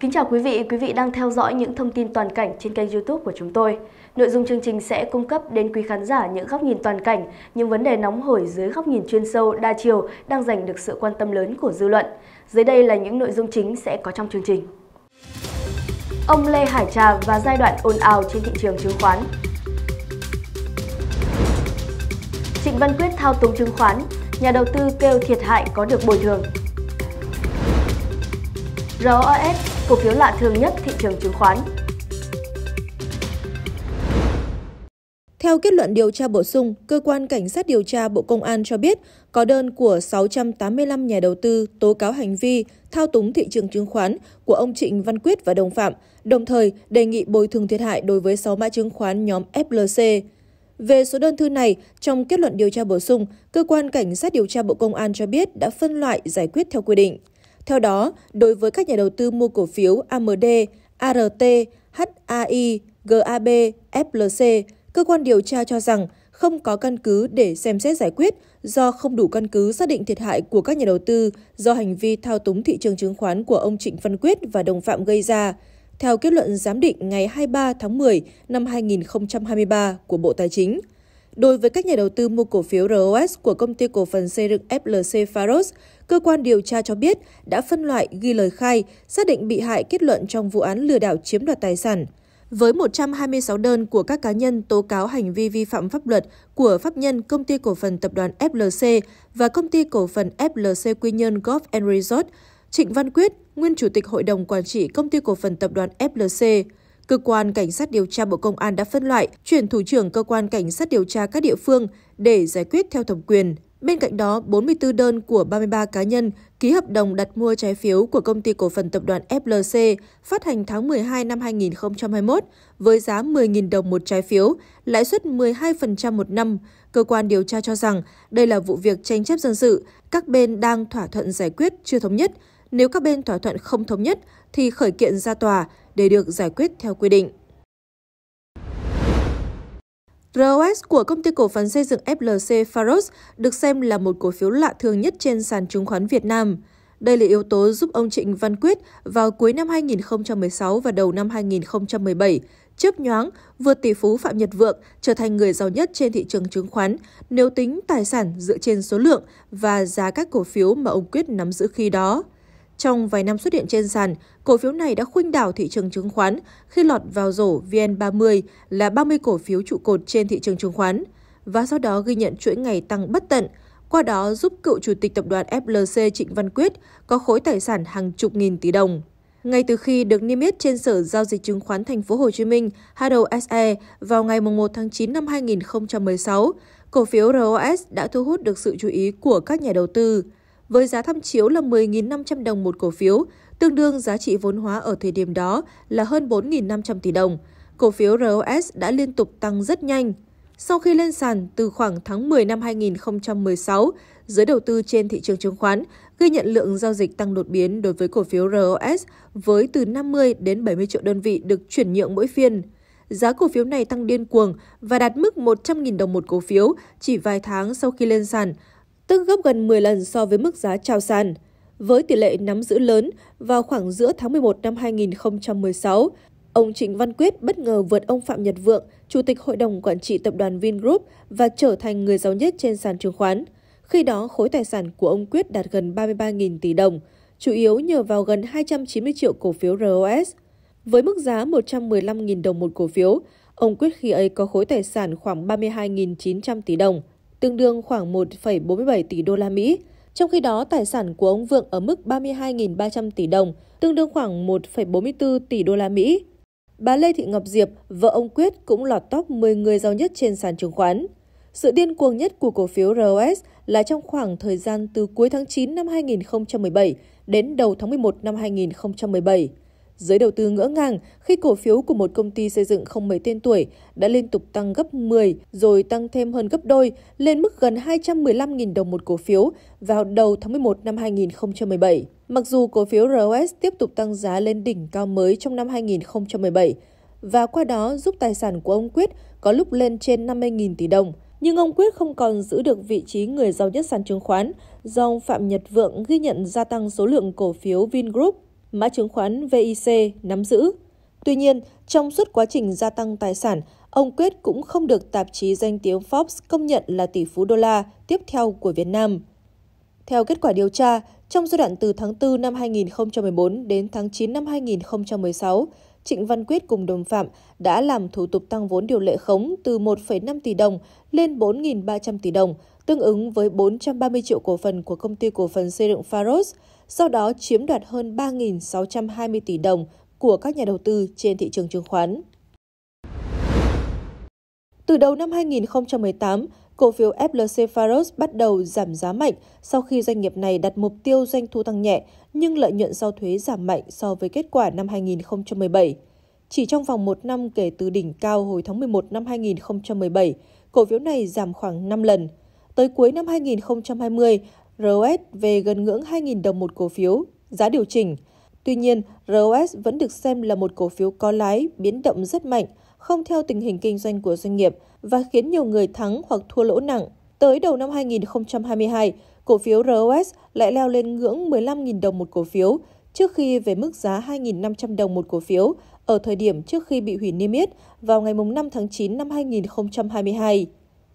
Kính chào quý vị, quý vị đang theo dõi những thông tin toàn cảnh trên kênh youtube của chúng tôi. Nội dung chương trình sẽ cung cấp đến quý khán giả những góc nhìn toàn cảnh, những vấn đề nóng hổi dưới góc nhìn chuyên sâu, đa chiều đang giành được sự quan tâm lớn của dư luận. Dưới đây là những nội dung chính sẽ có trong chương trình. Ông Lê Hải Trà và giai đoạn ồn ào trên thị trường chứng khoán Trịnh Văn Quyết thao túng chứng khoán, nhà đầu tư kêu thiệt hại có được bồi thường. ROS cổ phiếu lạ thường nhất thị trường chứng khoán. Theo kết luận điều tra bổ sung, cơ quan cảnh sát điều tra Bộ Công an cho biết có đơn của 685 nhà đầu tư tố cáo hành vi thao túng thị trường chứng khoán của ông Trịnh Văn Quyết và đồng phạm, đồng thời đề nghị bồi thường thiệt hại đối với 6 mã chứng khoán nhóm FLC. Về số đơn thư này, trong kết luận điều tra bổ sung, cơ quan cảnh sát điều tra Bộ Công an cho biết đã phân loại giải quyết theo quy định. Theo đó, đối với các nhà đầu tư mua cổ phiếu AMD, ART, HAI, GAB, FLC, cơ quan điều tra cho rằng không có căn cứ để xem xét giải quyết do không đủ căn cứ xác định thiệt hại của các nhà đầu tư do hành vi thao túng thị trường chứng khoán của ông Trịnh Văn Quyết và đồng phạm gây ra, theo kết luận giám định ngày 23 tháng 10 năm 2023 của Bộ Tài chính. Đối với các nhà đầu tư mua cổ phiếu ROS của công ty cổ phần xây dựng FLC Faros, cơ quan điều tra cho biết đã phân loại ghi lời khai, xác định bị hại kết luận trong vụ án lừa đảo chiếm đoạt tài sản. Với 126 đơn của các cá nhân tố cáo hành vi vi phạm pháp luật của pháp nhân công ty cổ phần tập đoàn FLC và công ty cổ phần FLC Quy Nhơn Golf and Resort, Trịnh Văn Quyết, nguyên chủ tịch hội đồng quản trị công ty cổ phần tập đoàn FLC, Cơ quan Cảnh sát điều tra Bộ Công an đã phân loại, chuyển thủ trưởng cơ quan cảnh sát điều tra các địa phương để giải quyết theo thẩm quyền. Bên cạnh đó, 44 đơn của 33 cá nhân ký hợp đồng đặt mua trái phiếu của công ty cổ phần tập đoàn FLC phát hành tháng 12 năm 2021 với giá 10.000 đồng một trái phiếu, lãi suất 12% một năm. Cơ quan điều tra cho rằng đây là vụ việc tranh chấp dân sự, các bên đang thỏa thuận giải quyết chưa thống nhất. Nếu các bên thỏa thuận không thống nhất thì khởi kiện ra tòa, để được giải quyết theo quy định. ROS của công ty cổ phần xây dựng FLC Faros được xem là một cổ phiếu lạ thường nhất trên sàn chứng khoán Việt Nam. Đây là yếu tố giúp ông Trịnh Văn Quyết vào cuối năm 2016 và đầu năm 2017 chớp nhoáng vượt tỷ phú Phạm Nhật Vượng trở thành người giàu nhất trên thị trường chứng khoán nếu tính tài sản dựa trên số lượng và giá các cổ phiếu mà ông Quyết nắm giữ khi đó. Trong vài năm xuất hiện trên sàn, cổ phiếu này đã khuynh đảo thị trường chứng khoán khi lọt vào rổ VN30 là 30 cổ phiếu trụ cột trên thị trường chứng khoán và sau đó ghi nhận chuỗi ngày tăng bất tận, qua đó giúp cựu chủ tịch tập đoàn FLC Trịnh Văn Quyết có khối tài sản hàng chục nghìn tỷ đồng. Ngay từ khi được niêm yết trên Sở Giao dịch Chứng khoán Thành phố Hồ Chí Minh HOSE vào ngày 1 tháng 9 năm 2016, cổ phiếu ROS đã thu hút được sự chú ý của các nhà đầu tư với giá tham chiếu là 10.500 đồng một cổ phiếu, tương đương giá trị vốn hóa ở thời điểm đó là hơn 4.500 tỷ đồng. Cổ phiếu ROS đã liên tục tăng rất nhanh. Sau khi lên sàn từ khoảng tháng 10 năm 2016, giới đầu tư trên thị trường chứng khoán ghi nhận lượng giao dịch tăng đột biến đối với cổ phiếu ROS với từ 50 đến 70 triệu đơn vị được chuyển nhượng mỗi phiên. Giá cổ phiếu này tăng điên cuồng và đạt mức 100.000 đồng một cổ phiếu chỉ vài tháng sau khi lên sàn, tức gấp gần 10 lần so với mức giá chào sàn. Với tỷ lệ nắm giữ lớn vào khoảng giữa tháng 11 năm 2016, ông Trịnh Văn Quyết bất ngờ vượt ông Phạm Nhật Vượng, Chủ tịch Hội đồng Quản trị Tập đoàn Vingroup và trở thành người giàu nhất trên sàn chứng khoán. Khi đó, khối tài sản của ông Quyết đạt gần 33.000 tỷ đồng, chủ yếu nhờ vào gần 290 triệu cổ phiếu ROS. Với mức giá 115.000 đồng một cổ phiếu, ông Quyết khi ấy có khối tài sản khoảng 32.900 tỷ đồng tương đương khoảng 1,47 tỷ đô la Mỹ. Trong khi đó, tài sản của ông Vượng ở mức 32.300 tỷ đồng, tương đương khoảng 1,44 tỷ đô la Mỹ. Bà Lê Thị Ngọc Diệp, vợ ông Quyết cũng lọt top 10 người giàu nhất trên sàn chứng khoán. Sự điên cuồng nhất của cổ phiếu ROS là trong khoảng thời gian từ cuối tháng 9 năm 2017 đến đầu tháng 11 năm 2017. Giới đầu tư ngỡ ngàng khi cổ phiếu của một công ty xây dựng không mấy tên tuổi đã liên tục tăng gấp 10 rồi tăng thêm hơn gấp đôi lên mức gần 215.000 đồng một cổ phiếu vào đầu tháng 11 năm 2017. Mặc dù cổ phiếu ROS tiếp tục tăng giá lên đỉnh cao mới trong năm 2017 và qua đó giúp tài sản của ông Quyết có lúc lên trên 50.000 tỷ đồng – nhưng ông Quyết không còn giữ được vị trí người giàu nhất sàn chứng khoán do ông Phạm Nhật Vượng ghi nhận gia tăng số lượng cổ phiếu Vingroup mã chứng khoán VIC nắm giữ. Tuy nhiên, trong suốt quá trình gia tăng tài sản, ông Quyết cũng không được tạp chí danh tiếng Forbes công nhận là tỷ phú đô la tiếp theo của Việt Nam. Theo kết quả điều tra, trong giai đoạn từ tháng 4 năm 2014 đến tháng 9 năm 2016, Trịnh Văn Quyết cùng đồng phạm đã làm thủ tục tăng vốn điều lệ khống từ 1,5 tỷ đồng lên 4.300 tỷ đồng, tương ứng với 430 triệu cổ phần của công ty cổ phần xây dựng Faros, sau đó chiếm đoạt hơn 3.620 tỷ đồng của các nhà đầu tư trên thị trường chứng khoán. Từ đầu năm 2018, cổ phiếu FLC Faros bắt đầu giảm giá mạnh sau khi doanh nghiệp này đặt mục tiêu doanh thu tăng nhẹ nhưng lợi nhuận sau thuế giảm mạnh so với kết quả năm 2017. Chỉ trong vòng một năm kể từ đỉnh cao hồi tháng 11 năm 2017, cổ phiếu này giảm khoảng 5 lần. Tới cuối năm 2020, ROS về gần ngưỡng 2.000 đồng một cổ phiếu, giá điều chỉnh. Tuy nhiên, ROS vẫn được xem là một cổ phiếu có lái, biến động rất mạnh, không theo tình hình kinh doanh của doanh nghiệp và khiến nhiều người thắng hoặc thua lỗ nặng. Tới đầu năm 2022, cổ phiếu ROS lại leo lên ngưỡng 15.000 đồng một cổ phiếu, trước khi về mức giá 2.500 đồng một cổ phiếu ở thời điểm trước khi bị hủy niêm yết vào ngày 5 tháng 9 năm 2022.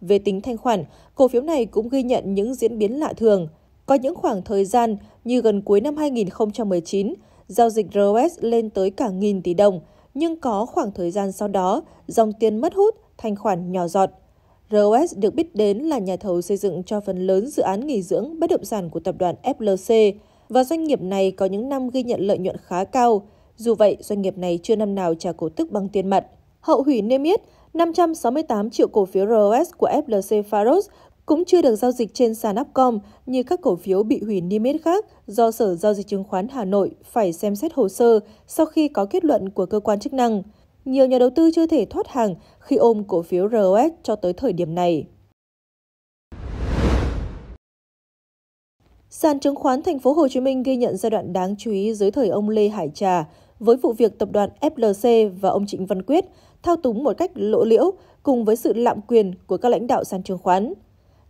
Về tính thanh khoản, cổ phiếu này cũng ghi nhận những diễn biến lạ thường. Có những khoảng thời gian như gần cuối năm 2019, giao dịch ROS lên tới cả nghìn tỷ đồng, nhưng có khoảng thời gian sau đó, dòng tiền mất hút, thanh khoản nhỏ giọt. ROS được biết đến là nhà thầu xây dựng cho phần lớn dự án nghỉ dưỡng bất động sản của tập đoàn FLC và doanh nghiệp này có những năm ghi nhận lợi nhuận khá cao. Dù vậy, doanh nghiệp này chưa năm nào trả cổ tức bằng tiền mặt. Hậu hủy niêm yết, 568 triệu cổ phiếu ROS của FLC Faros cũng chưa được giao dịch trên sàn Upcom như các cổ phiếu bị hủy niêm yết khác do Sở Giao dịch Chứng khoán Hà Nội phải xem xét hồ sơ sau khi có kết luận của cơ quan chức năng. Nhiều nhà đầu tư chưa thể thoát hàng khi ôm cổ phiếu ROS cho tới thời điểm này. Sàn chứng khoán Thành phố Hồ Chí Minh ghi nhận giai đoạn đáng chú ý dưới thời ông Lê Hải Trà, với vụ việc tập đoàn FLC và ông Trịnh Văn Quyết thao túng một cách lộ liễu cùng với sự lạm quyền của các lãnh đạo sàn chứng khoán.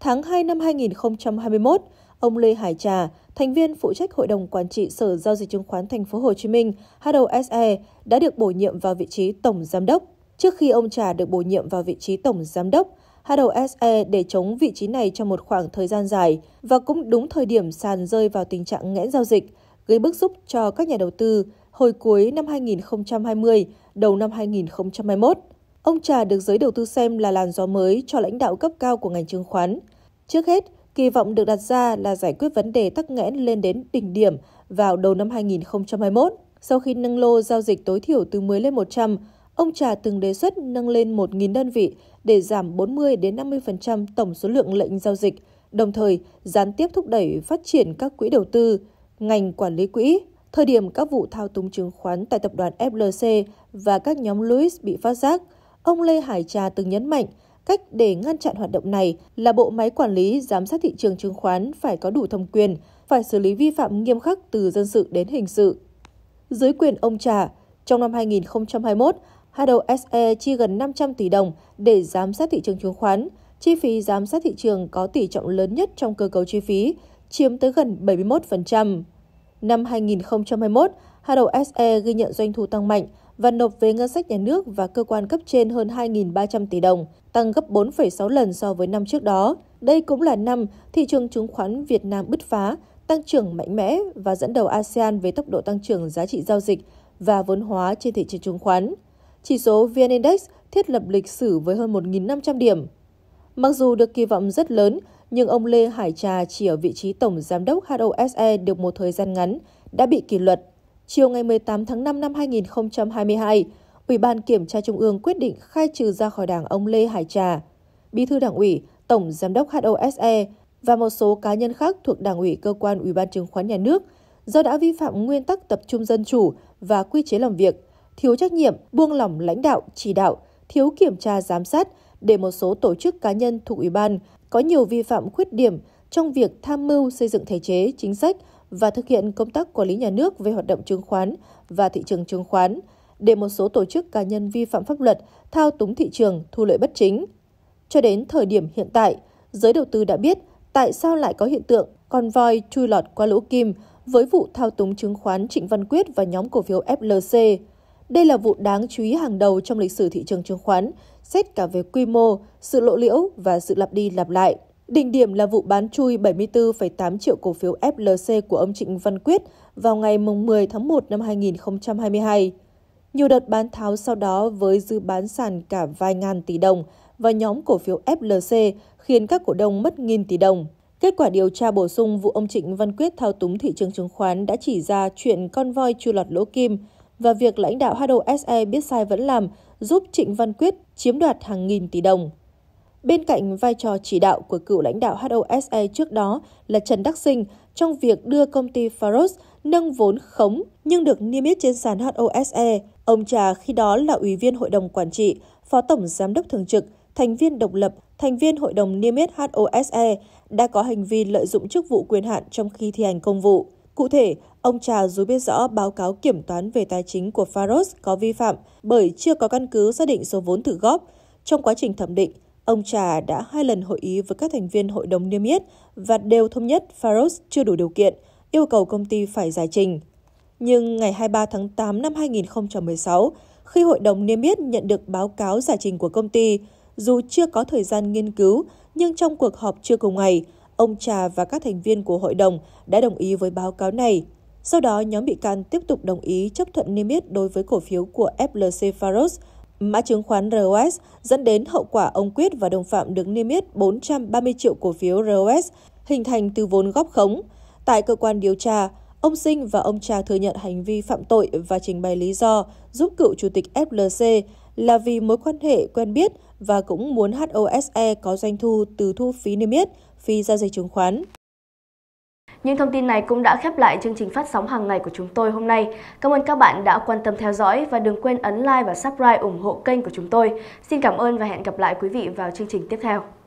Tháng 2 năm 2021, ông Lê Hải Trà, thành viên phụ trách Hội đồng Quản trị Sở Giao dịch Chứng khoán Thành phố Hồ Chí Minh HOSE đã được bổ nhiệm vào vị trí Tổng Giám đốc. Trước khi ông Trà được bổ nhiệm vào vị trí Tổng Giám đốc, HOSE để chống vị trí này trong một khoảng thời gian dài và cũng đúng thời điểm sàn rơi vào tình trạng nghẽn giao dịch, gây bức xúc cho các nhà đầu tư hồi cuối năm 2020, đầu năm 2021. Ông Trà được giới đầu tư xem là làn gió mới cho lãnh đạo cấp cao của ngành chứng khoán. Trước hết, kỳ vọng được đặt ra là giải quyết vấn đề tắc nghẽn lên đến đỉnh điểm vào đầu năm 2021. Sau khi nâng lô giao dịch tối thiểu từ 10 lên 100, ông Trà từng đề xuất nâng lên 1.000 đơn vị để giảm 40 đến 50% tổng số lượng lệnh giao dịch, đồng thời gián tiếp thúc đẩy phát triển các quỹ đầu tư, ngành quản lý quỹ, Thời điểm các vụ thao túng chứng khoán tại tập đoàn FLC và các nhóm Lewis bị phát giác, ông Lê Hải Trà từng nhấn mạnh cách để ngăn chặn hoạt động này là bộ máy quản lý giám sát thị trường chứng khoán phải có đủ thẩm quyền, phải xử lý vi phạm nghiêm khắc từ dân sự đến hình sự. Dưới quyền ông Trà, trong năm 2021, Hado SE chi gần 500 tỷ đồng để giám sát thị trường chứng khoán. Chi phí giám sát thị trường có tỷ trọng lớn nhất trong cơ cấu chi phí, chiếm tới gần 71%. Năm 2021, hà SE ghi nhận doanh thu tăng mạnh và nộp về ngân sách nhà nước và cơ quan cấp trên hơn 2.300 tỷ đồng, tăng gấp 4,6 lần so với năm trước đó. Đây cũng là năm thị trường chứng khoán Việt Nam bứt phá, tăng trưởng mạnh mẽ và dẫn đầu ASEAN về tốc độ tăng trưởng giá trị giao dịch và vốn hóa trên thị trường chứng khoán. Chỉ số VN Index thiết lập lịch sử với hơn 1.500 điểm. Mặc dù được kỳ vọng rất lớn, nhưng ông Lê Hải Trà chỉ ở vị trí tổng giám đốc HOSE được một thời gian ngắn, đã bị kỷ luật. Chiều ngày 18 tháng 5 năm 2022, Ủy ban Kiểm tra Trung ương quyết định khai trừ ra khỏi đảng ông Lê Hải Trà, Bí thư Đảng ủy, Tổng Giám đốc HOSE và một số cá nhân khác thuộc Đảng ủy Cơ quan Ủy ban Chứng khoán Nhà nước do đã vi phạm nguyên tắc tập trung dân chủ và quy chế làm việc, thiếu trách nhiệm, buông lỏng lãnh đạo, chỉ đạo, thiếu kiểm tra giám sát để một số tổ chức cá nhân thuộc Ủy ban có nhiều vi phạm khuyết điểm trong việc tham mưu xây dựng thể chế, chính sách và thực hiện công tác quản lý nhà nước về hoạt động chứng khoán và thị trường chứng khoán, để một số tổ chức cá nhân vi phạm pháp luật thao túng thị trường thu lợi bất chính. Cho đến thời điểm hiện tại, giới đầu tư đã biết tại sao lại có hiện tượng con voi chui lọt qua lỗ kim với vụ thao túng chứng khoán Trịnh Văn Quyết và nhóm cổ phiếu FLC. Đây là vụ đáng chú ý hàng đầu trong lịch sử thị trường chứng khoán, xét cả về quy mô, sự lộ liễu và sự lặp đi lặp lại. Đỉnh điểm là vụ bán chui 74,8 triệu cổ phiếu FLC của ông Trịnh Văn Quyết vào ngày 10 tháng 1 năm 2022. Nhiều đợt bán tháo sau đó với dư bán sàn cả vài ngàn tỷ đồng và nhóm cổ phiếu FLC khiến các cổ đông mất nghìn tỷ đồng. Kết quả điều tra bổ sung vụ ông Trịnh Văn Quyết thao túng thị trường chứng khoán đã chỉ ra chuyện con voi chưa lọt lỗ kim, và việc lãnh đạo HOSE biết sai vẫn làm giúp Trịnh Văn Quyết chiếm đoạt hàng nghìn tỷ đồng. Bên cạnh vai trò chỉ đạo của cựu lãnh đạo HOSE trước đó là Trần Đắc Sinh trong việc đưa công ty Faros nâng vốn khống nhưng được niêm yết trên sàn HOSE, ông trà khi đó là ủy viên hội đồng quản trị, phó tổng giám đốc thường trực, thành viên độc lập, thành viên hội đồng niêm yết HOSE đã có hành vi lợi dụng chức vụ quyền hạn trong khi thi hành công vụ. Cụ thể, Ông Trà dù biết rõ báo cáo kiểm toán về tài chính của Faros có vi phạm bởi chưa có căn cứ xác định số vốn thử góp. Trong quá trình thẩm định, ông Trà đã hai lần hội ý với các thành viên hội đồng niêm yết và đều thống nhất Faros chưa đủ điều kiện, yêu cầu công ty phải giải trình. Nhưng ngày 23 tháng 8 năm 2016, khi hội đồng niêm yết nhận được báo cáo giải trình của công ty, dù chưa có thời gian nghiên cứu, nhưng trong cuộc họp trưa cùng ngày, ông Trà và các thành viên của hội đồng đã đồng ý với báo cáo này sau đó, nhóm bị can tiếp tục đồng ý chấp thuận niêm yết đối với cổ phiếu của FLC Faros, mã chứng khoán ROS, dẫn đến hậu quả ông Quyết và đồng phạm được niêm yết 430 triệu cổ phiếu ROS, hình thành từ vốn góp khống. Tại cơ quan điều tra, ông Sinh và ông cha thừa nhận hành vi phạm tội và trình bày lý do giúp cựu chủ tịch FLC là vì mối quan hệ quen biết và cũng muốn HOSE có doanh thu từ thu phí niêm yết, phí giao dịch chứng khoán. Những thông tin này cũng đã khép lại chương trình phát sóng hàng ngày của chúng tôi hôm nay. Cảm ơn các bạn đã quan tâm theo dõi và đừng quên ấn like và subscribe ủng hộ kênh của chúng tôi. Xin cảm ơn và hẹn gặp lại quý vị vào chương trình tiếp theo.